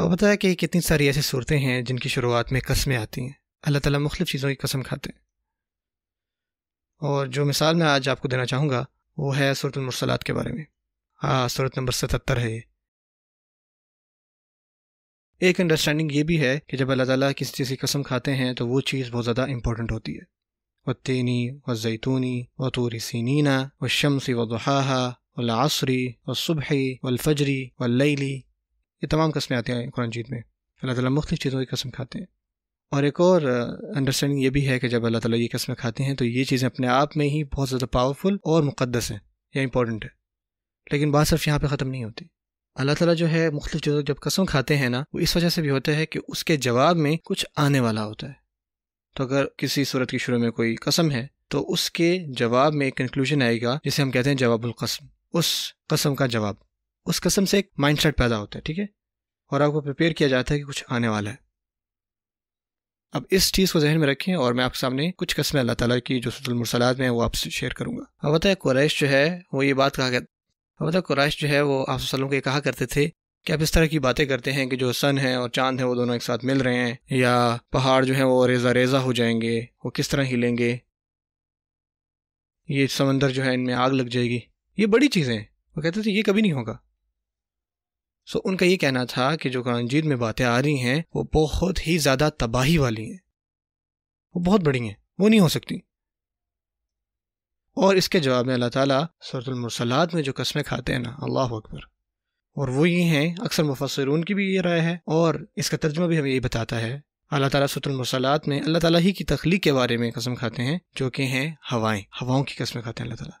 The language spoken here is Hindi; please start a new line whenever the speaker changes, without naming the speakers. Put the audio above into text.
अब बताया कि कितनी सारी ऐसी सूरतें हैं जिनकी शुरुआत में कस्में आती हैं अल्लाह ताला मुख्तफ चीज़ों की कसम खाते हैं और जो मिसाल मैं आज आपको देना चाहूँगा वो है सूरत मुरसलात के बारे में हाँ सूरत नंबर सतहत्तर है ये एक अंडरस्टैंडिंग ये भी है कि जब अल्लाह ताला किसी चीज़ की कसम खाते हैं तो वो चीज़ बहुत ज़्यादा इंपॉर्टेंट होती है व तीनी व जैतूनी व तूरी सीनीना व शमसी व दुहा व वसुबही वलफजरी वलैली ये तमाम कस्में आती हैं कुरान जीत में अल्लाह ताली मुख्तु चीज़ों की कसम खाते हैं और एक और अंडरस्टैंडिंग ये भी है कि जब अल्लाह ताली ये कस्में खाते हैं तो ये चीज़ें अपने आप में ही बहुत ज़्यादा पावरफुल और मुक़दस हैं या इंपॉर्टेंट है लेकिन बात सिर्फ यहाँ पर ख़त्म नहीं होती अल्लाह ताली जो है मुख्तु चीज़ों जब कसम खाते हैं ना वो इस वजह से भी होता है कि उसके जवाब में कुछ आने वाला होता है तो अगर किसी सूरत की शुरू में कोई कसम है तो उसके जवाब में एक कंक्लूजन आएगा जिसे हम कहते हैं जवाबुल कसम उस कसम का जवाब उस कसम से एक माइंडसेट पैदा होता है ठीक है और आपको प्रिपेयर किया जाता है कि कुछ आने वाला है अब इस चीज़ को जहन में रखें और मैं आपके सामने कुछ कस्में अल्लाह ताला की जो सतुलमरसलात में वो आपसे शेयर करूँगा अब बताया कुरैश जो है वो ये बात कहा अब बताया कुरैश जो है वो आप वसलम को ये कहा करते थे कि आप इस तरह की बातें करते हैं कि जो सन है और चांद है वो दोनों एक साथ मिल रहे हैं या पहाड़ जो है वो रेजा रेजा हो जाएंगे वो किस तरह हिलेंगे ये समंदर जो है इनमें आग लग जाएगी ये बड़ी चीज़ें हैं वो कहते थे ये कभी नहीं होगा सो उनका ये कहना था कि जो जीत में बातें आ रही हैं वो बहुत ही ज़्यादा तबाही वाली हैं वो बहुत बड़ी हैं वो नहीं हो सकती और इसके जवाब में अल्लाह ताला सूरतमरसलात में जो कस्में खाते हैं ना अल्लाह अकबर और वो ये हैं अक्सर मुफसरून की भी ये राय है और इसका तर्जमा भी हमें यही बताता है अल्लाह ताला सूरतमरसलात में अल्लाह ताला ही की तख्लीक के बारे में कसम खाते हैं जो कि हैं हवाएं हवाओं की कस्में खाते हैं अल्लाह ताला